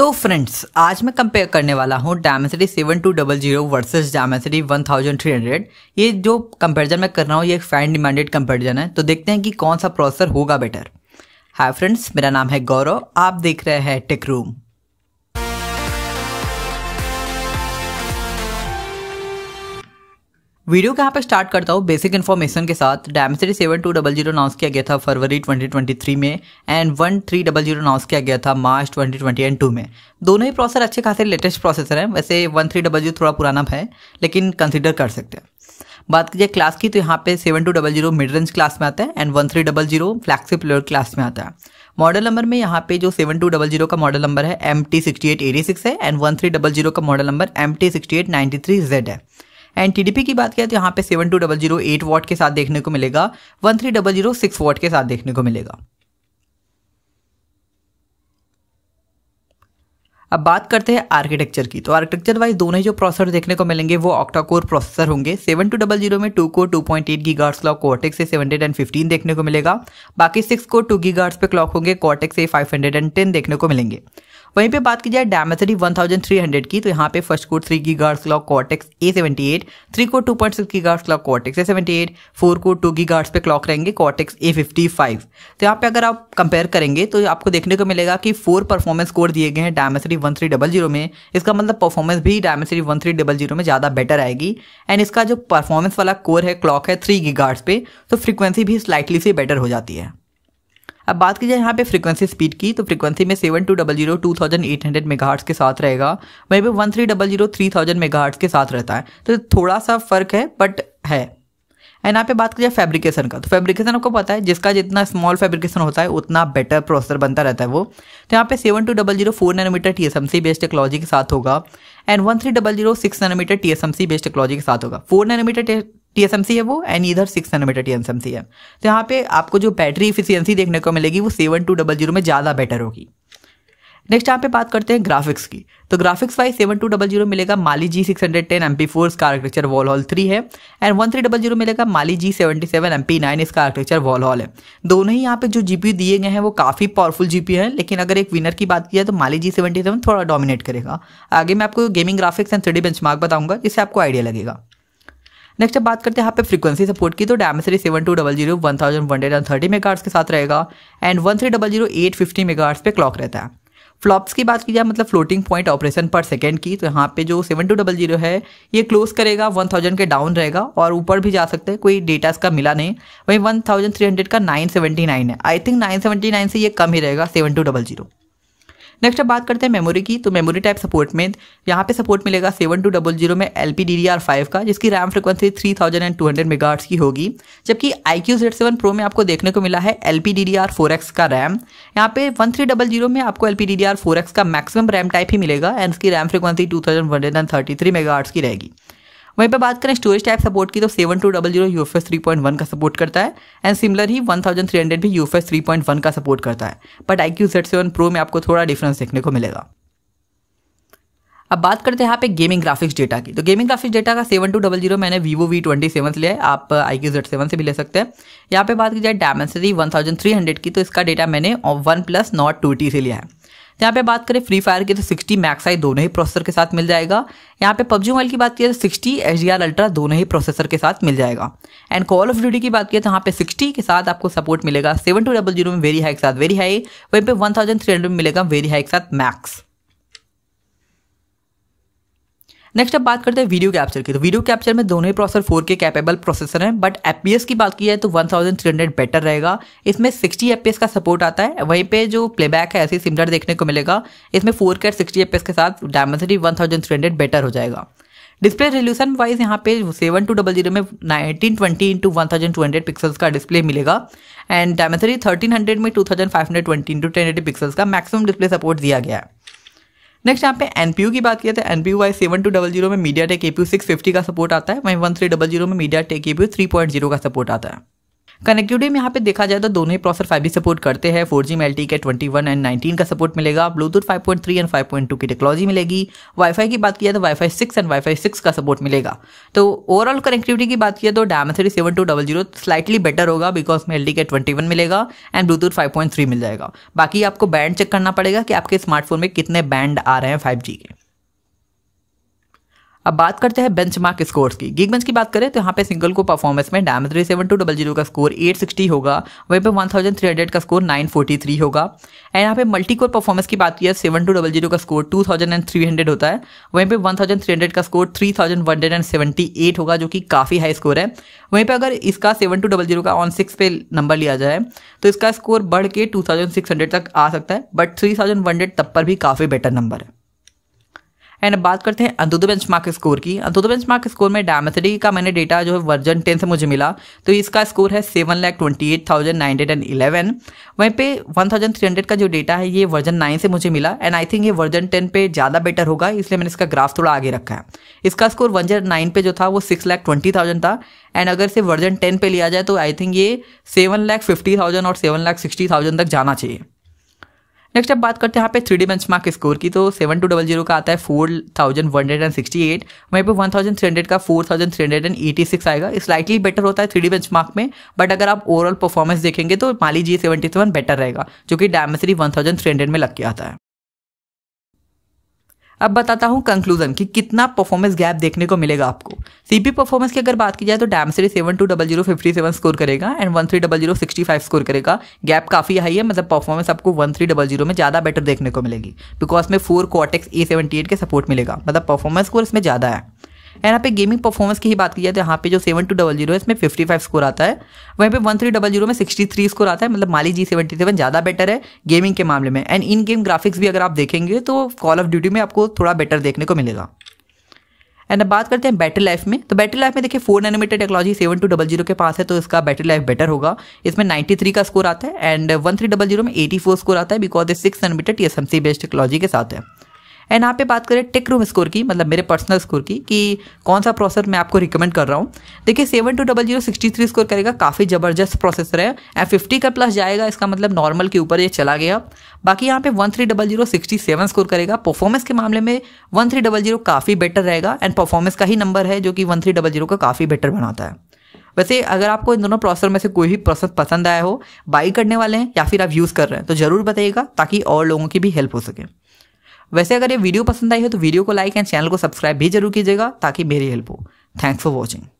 तो फ्रेंड्स आज मैं कंपेयर करने वाला हूँ Dimensity seven two double zero versus Dimensity one thousand three hundred ये जो कंपेरिजन मैं कर रहा हूँ ये एक फैन डिमांडेड कंपेरिजन है तो देखते हैं कि कौन सा प्रोसेसर होगा बेटर हाय फ्रेंड्स मेरा नाम है गौरव आप देख रहे हैं टेक रूम वीडियो के यहाँ पे स्टार्ट करता हूँ बेसिक इन्फॉर्मेशन के साथ डैम seven two double zero announce किया गया था फरवरी 2023 में and one three double zero announce किया गया था मार्च एंड टू में दोनों ही प्रोसेसर अच्छे खासे लेटेस्ट प्रोसेसर हैं वैसे वन थ्री डबल जीरो थोड़ा पुराना है लेकिन कंसिडर कर सकते हैं बात कीजिए क्लास की तो यहाँ पे seven two double zero mid range class में आता है and one three double zero flagship lower class में आता है मॉडल नंबर में यहाँ पे जो सेवन टू डबल जीरो का मॉडल नंबर है M T sixty eight eighty six है and one three double zero का model number M T sixty eight ninety three Z है एंड टीडीपी की बात किया तो यहाँ पे seven two double zero eight watt के साथ देखने को मिलेगा one three double zero six watt के साथ देखने को मिलेगा अब बात करते हैं आर्किटेक्चर की तो आर्किटेक्चर वाइज दोनों ही जो प्रोसेसर देखने को मिलेंगे वो ऑक्टा कोर प्रोसेसर होंगे सेवन टू डबल जीरो में two core two point eight gigahertz clock Cortex से सेवन हंड्रेड एंड फिफ्टीन देखने को मिलेगा बाकी six core two gigahertz पे क्लॉक होंगे कॉटेक्स से फाइव हंड्रेड एंड टेन देखने को मिलेंगे वहीं पे बात की जाए डायमेसिटी 1300 की तो यहाँ पे first core three gigahertz clock Cortex A seventy eight three को two point six gigahertz clock Cortex A seventy eight four core two gigahertz पे क्लॉक रहेंगे कॉटेक्स ए फिफ्टी फाइव तो यहाँ पे अगर आप compare करेंगे तो आपको देखने को मिलेगा कि फोर परफॉर्मेंस कोर दिए गए हैं Dimensity one three double zero में इसका मतलब परफॉर्मेंस भी Dimensity one three double zero में ज़्यादा बेटर आएगी एंड इसका जो परफॉर्मेंस वाला कोर है क्लॉक है थ्री की पे तो फ्रिक्वेंसी भी स्लाइटली से बेटर हो जाती है अब बात की जाए यहाँ पे फ्रीक्वेंसी स्पीड की तो फ्रीक्वेंसी में seven two double zero two thousand eight hundred megahertz के साथ रहेगा वहीं पे one three double zero three thousand megahertz के साथ रहता है तो थोड़ा सा फर्क है बट है एंड यहाँ पे बात की जाए फैब्रिकेशन का तो फैब्रिकेशन आपको पता है जिसका जितना स्मॉल फैब्रिकेशन होता है उतना बेटर प्रोसेसर बनता रहता है वो तो यहाँ पे seven two double zero four nanometer T S M C based technology के साथ होगा and one three double zero six nanometer T S M C based technology के साथ होगा फोर नैनोमीटर टीएसएमसी है वो एंड इधर सिक्स नैनोमीटर टीएसएमसी है तो यहाँ पे आपको जो बैटरी इफिशियंसी देखने को मिलेगी वो सेवन टू डबल जीरो में ज़्यादा बेटर होगी नेक्स्ट यहाँ पे बात करते हैं ग्राफिक्स की तो graphics wise seven two double zero मिलेगा Mali G six hundred ten M P four इसका आर्किटेक्चर वॉल हॉल थ्री है and one three double zero मिलेगा Mali G seventy seven M P nine इसका architecture Valhall है दोनों ही यहाँ पे जो जीपी दिए गए हैं वो काफ़ी पावरफुल जी पी है लेकिन अगर एक विनर की बात की जाए तो माली जी सेवेंटी सेवन थोड़ा डोमिनेट करेगा आगे मैं आपको gaming graphics and three D benchmark बताऊंगा जिससे आपको आइडिया लगेगा नेक्स्ट अब बात करते हैं यहाँ पे फ्रीक्वेंसी सपोर्ट की तो Dimensity seven two double zero one thousand one hundred and thirty mega के साथ रहेगा and one three double zero eight fifty megahertz पे क्लॉक रहता है फ्लॉप्स की बात की जाए मतलब floating point operation per second की तो यहाँ पे जो सेवन टू डबल जीरो है ये क्लोज करेगा वन थाउजेंड के डाउन रहेगा और ऊपर भी जा सकते हैं कोई डेटा इसका मिला नहीं वहीं वन थाउजेंड थ्री हंड्रेड का नाइन सेवेंटी नाइन है I think nine seventy nine से ये कम ही रहेगा seven two double zero next अब बात करते हैं मेमोरी की तो मेमोरी टाइप सपोर्ट में यहाँ पे सपोर्ट मिलेगा सेवन टू डबल जीरो में L P D D R five का जिसकी RAM frequency three thousand and two hundred megahertz की होगी जबकि I Q Z seven pro में आपको देखने को मिला है L P D D R four X का रैम यहाँ पे वन थ्री डबल जीरो में आपको L P D D R four X का मैक्सिमम रैम टाइप ही मिलेगा एंड इसकी RAM frequency two thousand one hundred and thirty three mega की रहेगी वहीं पर बात करें स्टोरेज टाइप सपोर्ट की तो seven two double zero U three point one का सपोर्ट करता है एंड सिमिलर ही वन थाउजेंड थ्री हंड्रेड भी यू थ्री पॉइंट वन का सपोर्ट करता है but I Q Z seven pro में आपको थोड़ा डिफरेंस देखने को मिलेगा अब बात करते हैं यहाँ पे गेमिंग ग्राफिक्स डेटा की तो गेमिंग ग्राफिक्स डेटा का सेवन टू डबल जीरो मैंने वीवो वी ट्वेंटी सेवन से लिया है आप आई क्यू जेड सेवन से भी ले सकते हैं यहाँ पे बात की जाए Dimensity one thousand three hundred की तो इसका डेटा मैंने OnePlus Nord two T से लिया है यहाँ पे बात करें फ्री फायर की तो सिक्सटी आई दोनों ही प्रोसेसर के साथ मिल जाएगा यहाँ पे पबजी मोबाइल की बात की तो sixty H D R ultra दोनों ही प्रोसेसर के साथ मिल जाएगा एंड कॉल ऑफ ड्यूटी की बात की तो यहाँ पे सिक्सटी के साथ आपको सपोर्ट मिलेगा सेवन टू डबल जीरो में वेरी हाई के साथ वेरी हाई वहीं पे वन थाउजेंड थ्री हंड्रेड में मिलेगा वेरी हाई के साथ मैक्स नेक्स्ट अब बात करते हैं वीडियो कैप्चर की तो वीडियो कैप्चर में दोनों ही प्रोसेसर फोर के कैपेबल प्रोसेसर हैं बट एफ की बात की जाए तो वन थ्री हंड्रेड बेटर रहेगा इसमें सिक्सटी एपीएस का सपोर्ट आता है वहीं पे जो प्लेबैक है ऐसी सिमिलर देखने को मिलेगा इसमें फोर के सिक्सटी एफ के साथ Dimensity one thousand three hundred better हो जाएगा डिस्प्ले रेल्यूशन वाइज यहाँ पे सेवन टू डबल जीरो में nineteen twenty into one thousand two hundred pixels का डिस्प्ले मिलेगा एंड डायमेंसरी थर्टीन हंड्रेड में two thousand five hundred twenty into ten eighty pixels का maximum display support दिया गया है नेक्स्ट यहाँ पे एनपीयू की बात किया था तो एनपीयू वाई सेवन टू डबल जीरो में MediaTek APU six fifty का सपोर्ट आता है वहीं वन थ्री डबल जीरो में MediaTek APU three point zero का सपोर्ट आता है कनेक्टिविटी में यहाँ पे देखा जाए तो दोनों ही प्रोसेसर फाइव सपोर्ट करते हैं फोर जी में L K twenty one and nineteen का सपोर्ट मिलेगा Bluetooth five point three and five point two की टेक्नोलॉजी मिलेगी वाईफाई की बात किया तो तो WiFi six and WiFi six का सपोर्ट मिलेगा तो ओवरऑल कनेक्टिविटी की बात की तो तो three seven two double zero slightly better होगा बिकॉज में एल के ट्वेंटी वन मिलेगा and Bluetooth five point three मिल जाएगा बाकी आपको बैंड चेक करना पड़ेगा कि आपके स्मार्टफोन में कितने बैंड आ रहे हैं फाइव जी के अब बात करते हैं बेंच मार्क स्कोर्स की गिग बेंच की बात करें तो यहाँ पे सिंगल को परफॉर्मेंस में डैम three seven two double zero का स्कोर एट सिक्सटी होगा वहीं पे हंड्रेड का स्कोर नाइन थ्री होगा एंड यहाँ पे मल्टी कोर परफॉर्मेंस की बात की है सेवन टू डबल जीरो का स्कोर हंड्रेड होता है वहीं पे हंड्रेड का score three thousand and seventy eight होगा जो कि काफ़ी हाई स्कोर है वहीं पर अगर इसका सेवन टू डबल जीरो का ऑन सिक्स पे नंबर लिया जाए तो इसका स्कोर बढ़ के टू थाउजेंड सिक्स हंड्रेड तक आ सकता है but three thousand one hundred तब पर भी काफ़ी बेटर नंबर है एंड बात करते हैं अंतुदो बेंच मार्क स्कोर की अंतुदो बेंच मार्क स्कोर में डायमेसिटी का मैंने डेटा जो है वर्जन टेन से मुझे मिला तो इसका स्कोर है seven lakh twenty eight thousand nine hundred and eleven वहीं पे वन थाउजेंड थ्री हंड्रेड का जो डेटा है ये वर्जन नाइन से मुझे मिला एंड आई थिंक ये वर्जन टेन पे ज़्यादा बेटर होगा इसलिए मैंने इसका ग्राफ थोड़ा आगे रखा है इसका स्कोर वर्जन नाइन पे जो था वो सिक्स लैख ट्वेंटी थाउजेंड था एंड अगर से वर्जन टेन पे लिया जाए तो आई थिंक ये सेवन लैख फिफ्टी थाउजेंड और सेवन लैख सिक्सटी थाउजेंड तक जाना चाहिए नेक्स्ट अब बात करते हैं यहाँ पे three D benchmark score की तो सेवन टू डबल जीरो का आता है four thousand one hundred and sixty eight वहीं पर वन थाउजेंड थ्री हंड्रेड का four thousand three hundred and eighty six आएगा स्लाइटली बेटर होता है थ्री डी मार्क में बट अगर आप ओवरऑल परफॉर्मेंस देखेंगे तो Mali G seventy seven better रहेगा जो कि Dimensity one thousand three hundred में लग के आता है अब बताता हूँ कंक्लूजन कि कितना परफॉर्मेंस गैप देखने को मिलेगा आपको सीपी परफॉर्मेंस की अगर बात की जाए तो डैम seven two double zero fifty seven score करेगा and one three double zero sixty five score करेगा गैप काफी हाई है मतलब परफॉर्मेंस आपको वन थ्री डबल जीरो में ज़्यादा बेटर देखने को मिलेगी बिकॉज में four Cortex A seventy eight के सपोर्ट मिलेगा मतलब परफॉर्मेंस स्कोर इसमें ज़्यादा है एंड यहाँ पे गेमिंग परफॉर्मेंस की ही बात की जाए तो यहाँ पे जो सेवन टू डबल जीरो है इसमें फिफ्टी फाइव स्कोर आता है वहीं पे वन थ्री डबल जीरो में सिक्सटी थ्री स्कोर आता है मतलब माली जी सेवेंटी सेवन ज़्यादा बेटर है गेमिंग के मामले में एंड इन गेम ग्राफिक्स भी अगर आप देखेंगे तो कॉल ऑफ ड्यूटी में आपको थोड़ा बेटर देखने को मिलेगा एंड अब बात करते हैं बैटरी लाइफ में तो बैटरी लाइफ में देखिए four nanometer technology seven two double zero के पास है तो इसका बैटरी लाइफ बेटर होगा इसमें थ्री का स्कोर आता है and one three double zero में एटी फोर स्कोर आता है बिकॉज इस six nanometer T S M C based technology के साथ है एंड यहाँ पे बात करें टेक रूम स्कोर की मतलब मेरे पर्सनल स्कोर की कि कौन सा प्रोसेसर मैं आपको रिकमेंड कर रहा हूँ देखिए seven two double zero sixty three score करेगा काफ़ी ज़बरदस्त प्रोसेसर है एफ फिफ्टी का प्लस जाएगा इसका मतलब नॉर्मल के ऊपर ये चला गया बाकी यहाँ पे one three double zero sixty seven score करेगा परफॉर्मेंस के मामले में वन थ्री डबल जीरो काफ़ी बेटर रहेगा एंड परफॉर्मेंस का ही नंबर है जो कि वन थ्री डबल जीरो का काफ़ी बेटर बनाता है वैसे अगर आपको इन दोनों प्रोसेसर में से कोई भी प्रोसेस पसंद आया हो बाई करने वाले हैं या फिर आप यूज़ कर रहे हैं तो ज़रूर बताइएगा ताकि और लोगों की भी हेल्प हो सके वैसे अगर ये वीडियो पसंद आई हो तो वीडियो को लाइक एंड चैनल को सब्सक्राइब भी जरूर कीजिएगा ताकि मेरी हेल्प हो थैंक्स फॉर वॉचिंग